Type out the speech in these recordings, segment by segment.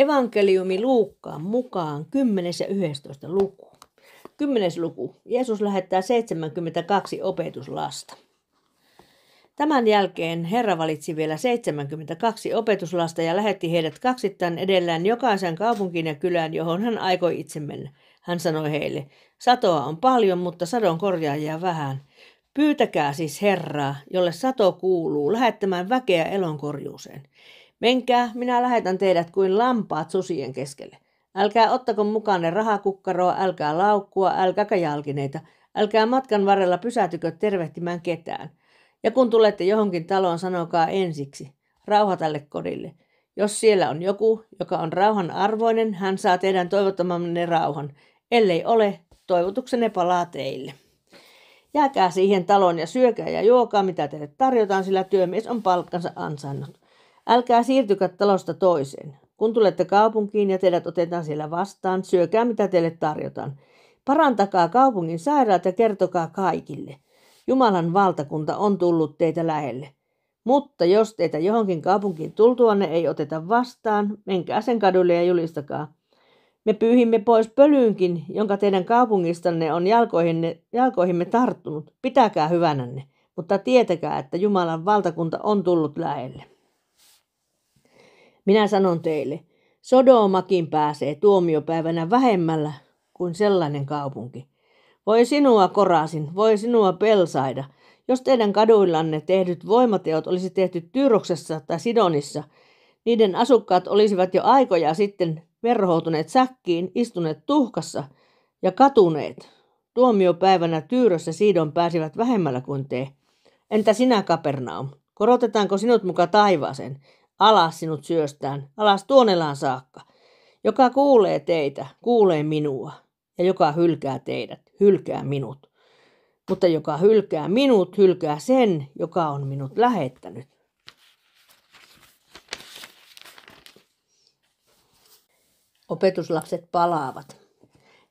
Evankeliumi Luukkaan mukaan 10 ja 11 luku. 10. luku. Jeesus lähettää 72 opetuslasta. Tämän jälkeen Herra valitsi vielä 72 opetuslasta ja lähetti heidät kaksittain edellään jokaisen kaupunkiin ja kylään, johon hän aikoi itse mennä. Hän sanoi heille, satoa on paljon, mutta sadon korjaajia vähän. Pyytäkää siis Herraa, jolle sato kuuluu, lähettämään väkeä elonkorjuuseen. Menkää, minä lähetän teidät kuin lampaat susien keskelle. Älkää ottako ne rahakukkaroa, älkää laukkua, älkääkä jalkineita, älkää matkan varrella pysätykö tervehtimään ketään. Ja kun tulette johonkin taloon, sanokaa ensiksi, rauha tälle kodille. Jos siellä on joku, joka on rauhan arvoinen, hän saa teidän toivottamanne rauhan. Ellei ole, toivotuksenne palaa teille. Jääkää siihen taloon ja syökää ja juokaa, mitä teille tarjotaan, sillä työmies on palkkansa ansainnut. Älkää siirtykö talosta toiseen. Kun tulette kaupunkiin ja teidät otetaan siellä vastaan, syökää mitä teille tarjotaan. Parantakaa kaupungin sairaat ja kertokaa kaikille. Jumalan valtakunta on tullut teitä lähelle. Mutta jos teitä johonkin kaupunkiin tultuanne ei oteta vastaan, menkää sen kadulle ja julistakaa. Me pyyhimme pois pölyynkin, jonka teidän kaupungistanne on jalkoihinne, jalkoihimme tarttunut. Pitäkää hyvänänne, mutta tietäkää, että Jumalan valtakunta on tullut lähelle. Minä sanon teille, Sodomakin pääsee tuomiopäivänä vähemmällä kuin sellainen kaupunki. Voi sinua, Korasin, voi sinua, Pelsaida, jos teidän kaduillanne tehdyt voimateot olisi tehty Tyroksessa tai Sidonissa, niiden asukkaat olisivat jo aikoja sitten verhoutuneet säkkiin, istuneet tuhkassa ja katuneet. Tuomiopäivänä Tyyrössä sidon pääsivät vähemmällä kuin te. Entä sinä, Kapernaum? Korotetaanko sinut muka taivaaseen? alas sinut syöstään, alas tuonelaan saakka. Joka kuulee teitä, kuulee minua, ja joka hylkää teidät, hylkää minut. Mutta joka hylkää minut, hylkää sen, joka on minut lähettänyt. Opetuslapset palaavat.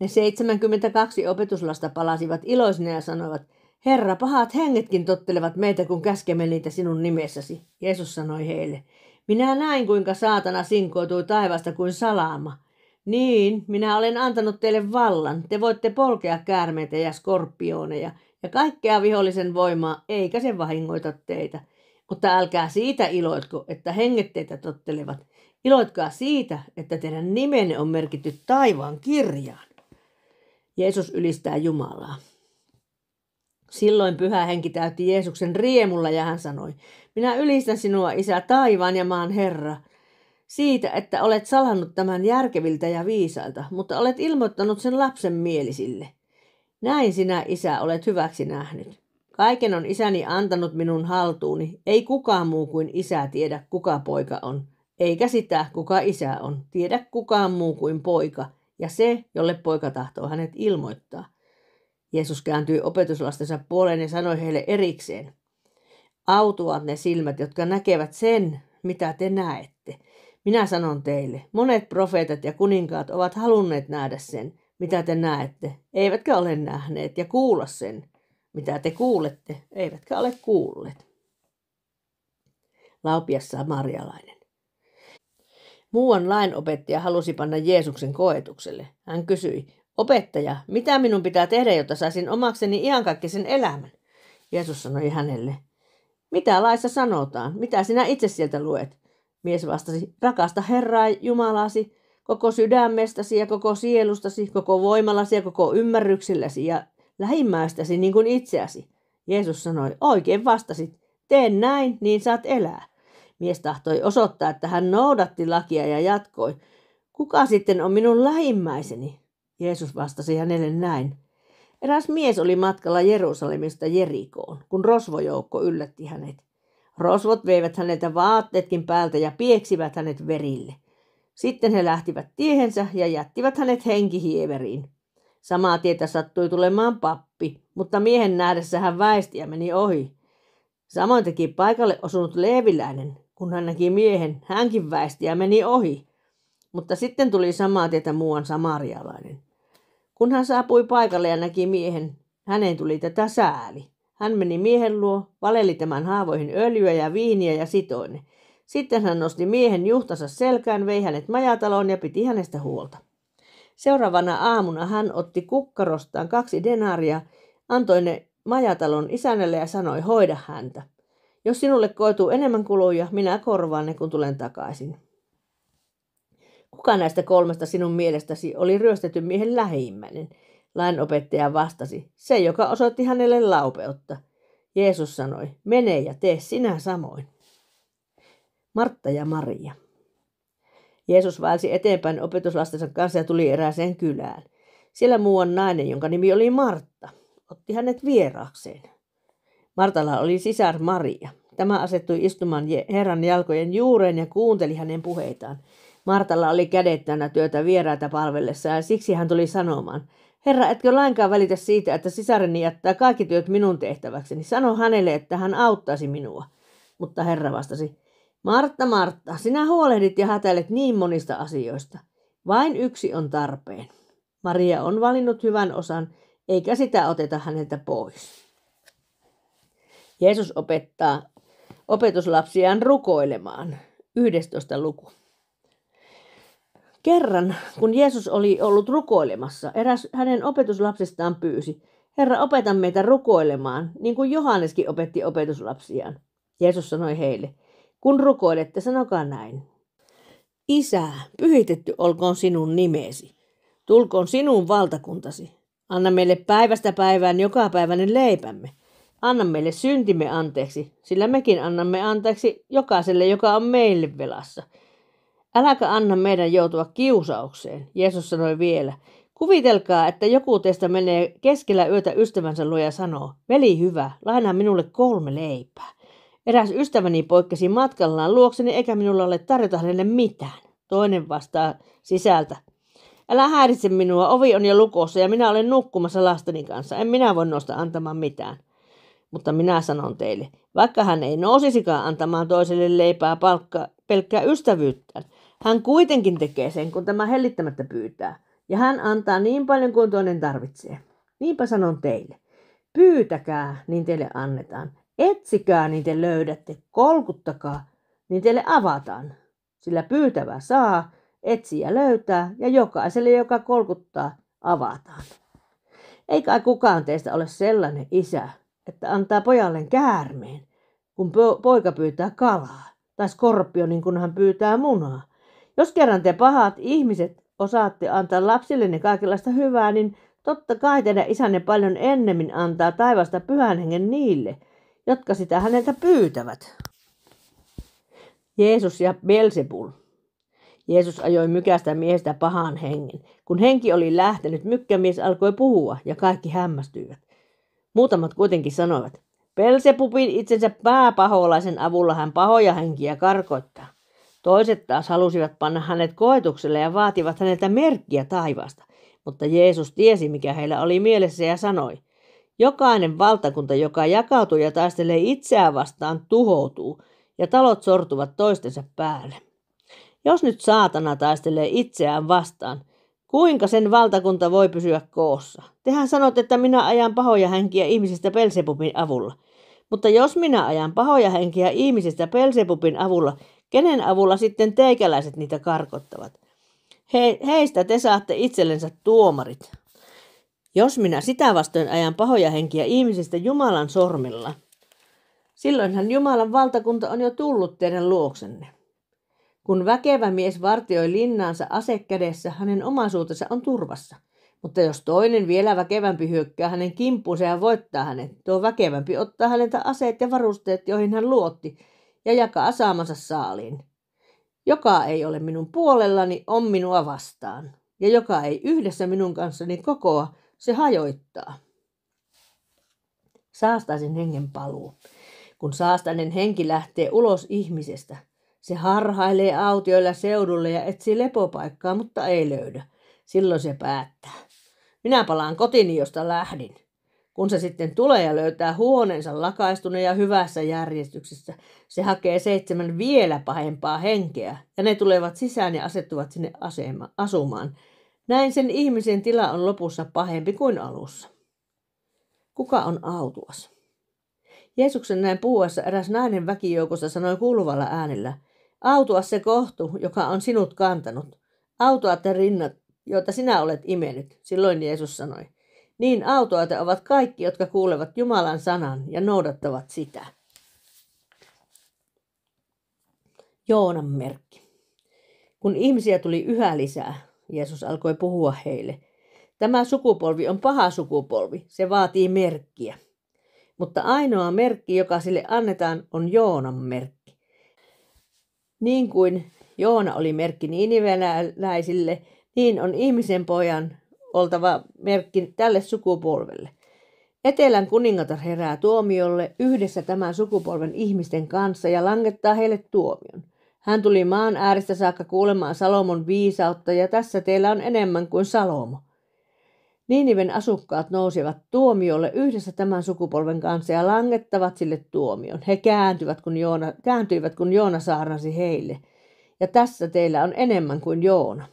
Ne 72 opetuslasta palasivat iloisina ja sanoivat, Herra, pahat hengetkin tottelevat meitä, kun käskemme niitä sinun nimessäsi. Jeesus sanoi heille, minä näin, kuinka saatana sinkoutui taivasta kuin salaama. Niin, minä olen antanut teille vallan. Te voitte polkea käärmeitä ja skorpioneja ja kaikkea vihollisen voimaa, eikä se vahingoita teitä. Mutta älkää siitä iloitko, että henget teitä tottelevat. Iloitkaa siitä, että teidän nimenne on merkitty taivaan kirjaan. Jeesus ylistää Jumalaa. Silloin pyhä henki täytti Jeesuksen riemulla ja hän sanoi, minä ylistän sinua, Isä, taivaan ja maan Herra, siitä, että olet salannut tämän järkeviltä ja viisailta, mutta olet ilmoittanut sen lapsen mielisille. Näin sinä, Isä, olet hyväksi nähnyt. Kaiken on isäni antanut minun haltuuni. Ei kukaan muu kuin isä tiedä, kuka poika on. Eikä sitä, kuka isä on. Tiedä kukaan muu kuin poika ja se, jolle poika tahtoo hänet ilmoittaa. Jeesus kääntyi opetuslastensa puoleen ja sanoi heille erikseen, autuvat ne silmät, jotka näkevät sen, mitä te näette. Minä sanon teille, monet profeetat ja kuninkaat ovat halunneet nähdä sen, mitä te näette, eivätkä ole nähneet, ja kuulla sen, mitä te kuulette, eivätkä ole kuulleet. Laupiassa Marjalainen. Muuan lainopettaja halusi panna Jeesuksen koetukselle. Hän kysyi, opettaja, mitä minun pitää tehdä, jotta saisin omakseni iankaikkisen elämän? Jeesus sanoi hänelle, mitä laissa sanotaan? Mitä sinä itse sieltä luet? Mies vastasi, rakasta Herraa Jumalasi koko sydämestäsi ja koko sielustasi, koko voimallasi ja koko ymmärryksilläsi ja lähimmäistäsi niin kuin itseäsi. Jeesus sanoi, oikein vastasit, tee näin, niin saat elää. Mies tahtoi osoittaa, että hän noudatti lakia ja jatkoi, kuka sitten on minun lähimmäiseni? Jeesus vastasi hänelle näin, Eräs mies oli matkalla Jerusalemista Jerikoon, kun rosvojoukko yllätti hänet. Rosvot veivät häneltä vaatteetkin päältä ja pieksivät hänet verille. Sitten he lähtivät tiehensä ja jättivät hänet henkihieveriin. Samaa tietä sattui tulemaan pappi, mutta miehen nähdessä hän väisti ja meni ohi. Samoin teki paikalle osunut leeviläinen. Kun hän näki miehen, hänkin väisti ja meni ohi. Mutta sitten tuli samaa tietä muuan samarialainen. Kun hän saapui paikalle ja näki miehen, hänen tuli tätä sääli. Hän meni miehen luo, valeli tämän haavoihin öljyä ja viiniä ja sitoi ne. Sitten hän nosti miehen juhtansa selkään, vei hänet majataloon ja piti hänestä huolta. Seuraavana aamuna hän otti kukkarostaan kaksi denaria, antoi ne majatalon isännälle ja sanoi, hoida häntä. Jos sinulle koituu enemmän kuluja, minä korvaan ne, kun tulen takaisin. Kuka näistä kolmesta sinun mielestäsi oli ryöstetty miehen lähimmäinen? Lainopettaja vastasi, se joka osoitti hänelle laupeutta. Jeesus sanoi, mene ja tee sinä samoin. Martta ja Maria. Jeesus vaelsi eteenpäin opetuslastensa kanssa ja tuli erääseen kylään. Siellä muuan nainen, jonka nimi oli Martta, otti hänet vieraakseen. Martalla oli sisar Maria. Tämä asettui istumaan Herran jalkojen juureen ja kuunteli hänen puheitaan. Martalla oli kädet täynnä työtä vieraita palvellessa ja siksi hän tuli sanomaan, Herra, etkö lainkaan välitä siitä, että sisareni jättää kaikki työt minun tehtäväkseni. Sano hänelle, että hän auttaisi minua. Mutta herra vastasi, Martta, Martta, sinä huolehdit ja hätäilet niin monista asioista. Vain yksi on tarpeen. Maria on valinnut hyvän osan, eikä sitä oteta häneltä pois. Jeesus opettaa opetuslapsiaan rukoilemaan. 11. luku. Kerran, kun Jeesus oli ollut rukoilemassa, eräs hänen opetuslapsistaan pyysi, Herra, opeta meitä rukoilemaan, niin kuin Johanneskin opetti opetuslapsiaan. Jeesus sanoi heille, kun rukoilette, sanokaa näin. Isä, pyhitetty olkoon sinun nimesi. Tulkoon sinun valtakuntasi. Anna meille päivästä päivään jokapäiväinen leipämme. Anna meille syntimme anteeksi, sillä mekin annamme anteeksi jokaiselle, joka on meille velassa – Äläkä anna meidän joutua kiusaukseen, Jeesus sanoi vielä. Kuvitelkaa, että joku teistä menee keskellä yötä ystävänsä luo ja sanoo, veli hyvä, lainaa minulle kolme leipää. Eräs ystäväni poikkesi matkallaan luokseni eikä minulla ole tarjota hänelle mitään. Toinen vastaa sisältä. Älä häiritse minua, ovi on jo lukossa ja minä olen nukkumassa lasteni kanssa. En minä voi nousta antamaan mitään. Mutta minä sanon teille, vaikka hän ei nousisikaan antamaan toiselle leipää palkka, pelkkää ystävyyttään, hän kuitenkin tekee sen, kun tämä hellittämättä pyytää, ja hän antaa niin paljon kuin toinen tarvitsee. Niinpä sanon teille, pyytäkää, niin teille annetaan. Etsikää, niin te löydätte. Kolkuttakaa, niin teille avataan. Sillä pyytävä saa, etsiä löytää, ja jokaiselle, joka kolkuttaa, avataan. Ei kai kukaan teistä ole sellainen isä, että antaa pojalleen käärmeen, kun poika pyytää kalaa, tai skorpionin, kun hän pyytää munaa. Jos kerran te pahat ihmiset osaatte antaa lapsillenne kaikenlaista hyvää, niin totta kai teidän isänne paljon ennemmin antaa taivasta pyhän hengen niille, jotka sitä häneltä pyytävät. Jeesus ja Belzebul. Jeesus ajoi mykästä miestä pahan hengen. Kun henki oli lähtenyt, mykkämies alkoi puhua ja kaikki hämmästyivät. Muutamat kuitenkin sanoivat, Pelsepupin itsensä pääpaholaisen avulla hän pahoja henkiä karkoittaa. Toiset taas halusivat panna hänet koetukselle ja vaativat häneltä merkkiä taivaasta. Mutta Jeesus tiesi, mikä heillä oli mielessä ja sanoi, Jokainen valtakunta, joka jakautuu ja taistelee itseään vastaan, tuhoutuu, ja talot sortuvat toistensa päälle. Jos nyt saatana taistelee itseään vastaan, kuinka sen valtakunta voi pysyä koossa? Tehän sanot, että minä ajan pahoja henkiä ihmisistä Pelsepupin avulla. Mutta jos minä ajan pahoja henkiä ihmisistä Pelsepupin avulla, Kenen avulla sitten teikäläiset niitä karkottavat? He, heistä te saatte itsellensä tuomarit. Jos minä sitä vastoin ajan pahoja henkiä ihmisistä Jumalan sormilla, silloinhan Jumalan valtakunta on jo tullut teidän luoksenne. Kun väkevä mies vartioi linnaansa asekädessä, hänen omaisuutensa on turvassa. Mutta jos toinen vielä väkevämpi hyökkää hänen kimppuunsa ja voittaa hänet, tuo väkevämpi ottaa häneltä aseet ja varusteet, joihin hän luotti, ja jakaa saamansa saaliin. Joka ei ole minun puolellani, on minua vastaan. Ja joka ei yhdessä minun kanssani kokoa, se hajoittaa. Saastaisen hengen paluu. Kun saastainen henki lähtee ulos ihmisestä, se harhailee autioilla seudulle ja etsii lepopaikkaa, mutta ei löydä. Silloin se päättää. Minä palaan kotiin, josta lähdin. Kun se sitten tulee ja löytää huoneensa lakaistuneen ja hyvässä järjestyksessä, se hakee seitsemän vielä pahempaa henkeä, ja ne tulevat sisään ja asettuvat sinne asema, asumaan. Näin sen ihmisen tila on lopussa pahempi kuin alussa. Kuka on autuas? Jeesuksen näin puhuessa eräs nainen väkijoukossa sanoi kuuluvalla äänellä, Autua se kohtu, joka on sinut kantanut. Autua te rinnat, joita sinä olet imenyt, silloin Jeesus sanoi. Niin autoita ovat kaikki, jotka kuulevat Jumalan sanan ja noudattavat sitä. Joonan merkki. Kun ihmisiä tuli yhä lisää, Jeesus alkoi puhua heille. Tämä sukupolvi on paha sukupolvi, se vaatii merkkiä. Mutta ainoa merkki, joka sille annetaan, on Joonan merkki. Niin kuin Joona oli merkki niiniveläläisille, niin on ihmisen pojan oltava merkki tälle sukupolvelle. Etelän kuningatar herää tuomiolle yhdessä tämän sukupolven ihmisten kanssa ja langettaa heille tuomion. Hän tuli maan ääristä saakka kuulemaan Salomon viisautta ja tässä teillä on enemmän kuin Salomo. Niiniven asukkaat nousivat tuomiolle yhdessä tämän sukupolven kanssa ja langettavat sille tuomion. He kääntyvät, kun Joona, kääntyivät, kun Joona saarnasi heille. Ja tässä teillä on enemmän kuin Joona.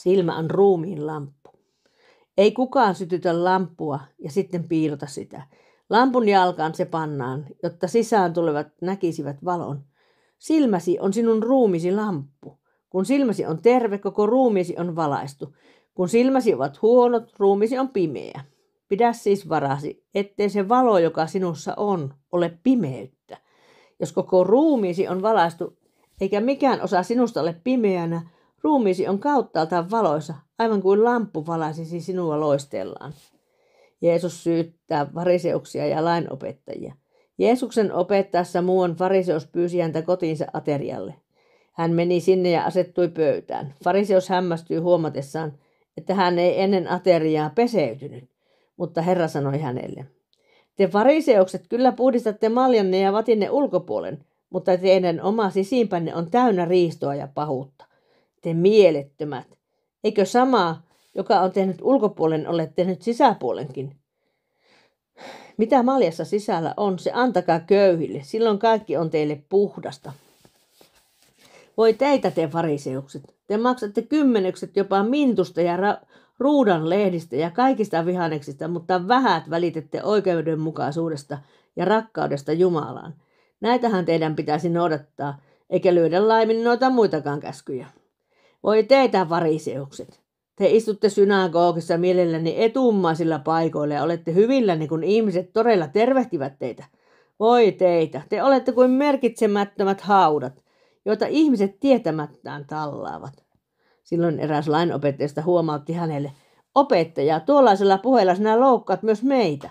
Silmä on ruumiin lamppu. Ei kukaan sytytä lampua ja sitten piilota sitä. Lampun jalkaan se pannaan, jotta sisään tulevat näkisivät valon. Silmäsi on sinun ruumisi lamppu. Kun silmäsi on terve, koko ruumiisi on valaistu. Kun silmäsi ovat huonot, ruumisi on pimeä. Pidä siis varasi, ettei se valo, joka sinussa on, ole pimeyttä. Jos koko ruumiisi on valaistu, eikä mikään osa sinusta ole pimeänä, Ruumiisi on kauttaaltaan valoisa, aivan kuin lamppu valaisisi sinua loistellaan. Jeesus syyttää variseuksia ja lainopettajia. Jeesuksen opettaessa muun fariseus pyysi häntä kotiinsa aterialle. Hän meni sinne ja asettui pöytään. Fariseus hämmästyi huomatessaan, että hän ei ennen ateriaa peseytynyt, mutta Herra sanoi hänelle, te variseukset kyllä puhdistatte maljanne ja vatinne ulkopuolen, mutta teidän oma sisimpänne on täynnä riistoa ja pahuutta te mielettömät? Eikö samaa, joka on tehnyt ulkopuolen, ole tehnyt sisäpuolenkin? Mitä maljassa sisällä on, se antakaa köyhille. Silloin kaikki on teille puhdasta. Voi teitä te fariseukset. Te maksatte kymmenykset jopa mintusta ja ra- ruudan lehdistä ja kaikista vihaneksista, mutta vähät välitette oikeudenmukaisuudesta ja rakkaudesta Jumalaan. Näitähän teidän pitäisi noudattaa, eikä lyödä laimin noita muitakaan käskyjä. Voi teitä variseukset. Te istutte synagogissa mielelläni etummaisilla paikoilla ja olette niin kun ihmiset todella tervehtivät teitä. Voi teitä, te olette kuin merkitsemättömät haudat, joita ihmiset tietämättään tallaavat. Silloin eräs lainopettajista huomautti hänelle, opettaja, tuollaisella puheella sinä loukkaat myös meitä.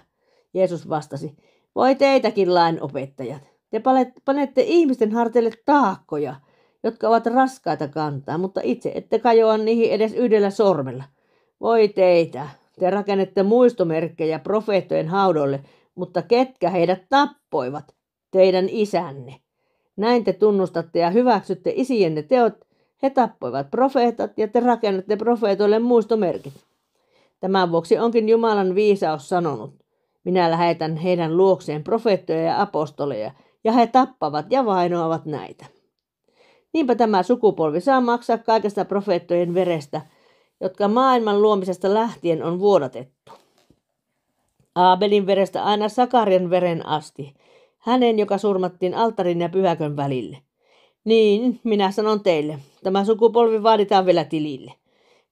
Jeesus vastasi, voi teitäkin lainopettajat, te panette ihmisten harteille taakkoja – jotka ovat raskaita kantaa, mutta itse ette kajoa niihin edes yhdellä sormella. Voi teitä, te rakennette muistomerkkejä profeettojen haudolle, mutta ketkä heidät tappoivat? Teidän isänne. Näin te tunnustatte ja hyväksytte isienne teot, he tappoivat profeetat ja te rakennatte profeetoille muistomerkit. Tämän vuoksi onkin Jumalan viisaus sanonut, minä lähetän heidän luokseen profeettoja ja apostoleja, ja he tappavat ja vainoavat näitä. Niinpä tämä sukupolvi saa maksaa kaikesta profeettojen verestä, jotka maailman luomisesta lähtien on vuodatettu. Aabelin verestä aina Sakarian veren asti, hänen, joka surmattiin altarin ja pyhäkön välille. Niin, minä sanon teille, tämä sukupolvi vaaditaan vielä tilille.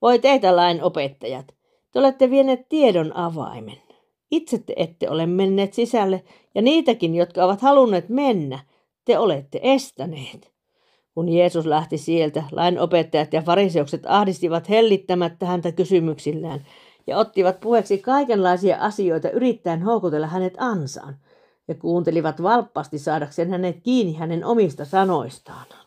Voi teitä lain opettajat, te olette vienneet tiedon avaimen. Itse te ette ole menneet sisälle, ja niitäkin, jotka ovat halunneet mennä, te olette estäneet. Kun Jeesus lähti sieltä, lainopettajat ja fariseukset ahdistivat hellittämättä häntä kysymyksillään ja ottivat puheeksi kaikenlaisia asioita yrittäen houkutella hänet ansaan ja kuuntelivat valppasti saadakseen hänet kiinni hänen omista sanoistaan.